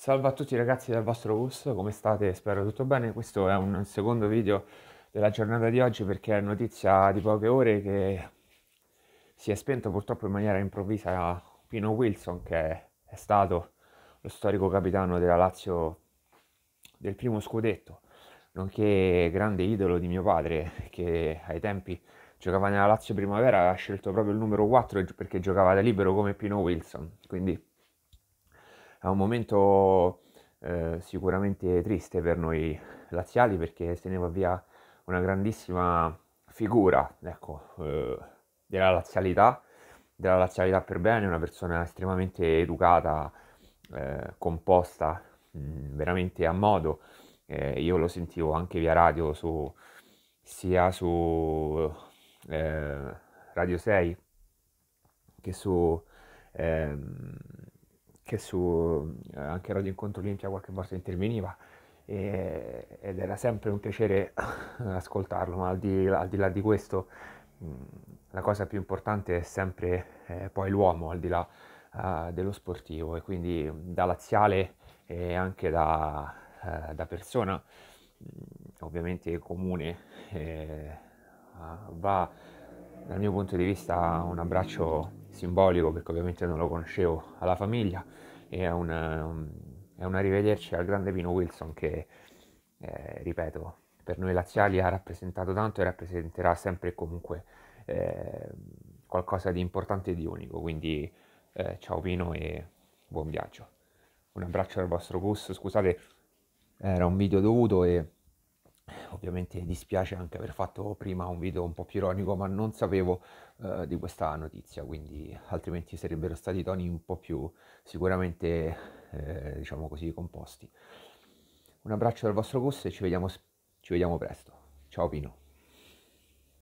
Salve a tutti ragazzi dal vostro bus, come state? Spero tutto bene. Questo è un secondo video della giornata di oggi perché è notizia di poche ore che si è spento purtroppo in maniera improvvisa Pino Wilson che è stato lo storico capitano della Lazio del primo scudetto, nonché grande idolo di mio padre che ai tempi giocava nella Lazio Primavera ha scelto proprio il numero 4 perché giocava da libero come Pino Wilson. Quindi è un momento eh, sicuramente triste per noi laziali perché se ne va via una grandissima figura ecco, eh, della lazialità, della lazialità per bene, una persona estremamente educata, eh, composta, mh, mm, veramente a modo. Eh, io lo sentivo anche via radio su, sia su eh, Radio 6 che su ehm, che su eh, anche Radio Incontro Olimpia qualche volta interveniva e, ed era sempre un piacere ascoltarlo, ma al di, al di là di questo mm, la cosa più importante è sempre eh, poi l'uomo al di là eh, dello sportivo e quindi da laziale e anche da, eh, da persona mm, ovviamente comune eh, va dal mio punto di vista un abbraccio simbolico perché ovviamente non lo conoscevo alla famiglia e è un, è un arrivederci al grande Pino Wilson che, eh, ripeto, per noi laziali ha rappresentato tanto e rappresenterà sempre e comunque eh, qualcosa di importante e di unico. Quindi eh, ciao Pino e buon viaggio. Un abbraccio al vostro Gus, scusate, era un video dovuto e ovviamente dispiace anche aver fatto prima un video un po' più ironico, ma non sapevo eh, di questa notizia, quindi altrimenti sarebbero stati toni un po' più sicuramente, eh, diciamo così, composti. Un abbraccio dal vostro gusto e ci vediamo, ci vediamo presto. Ciao Pino.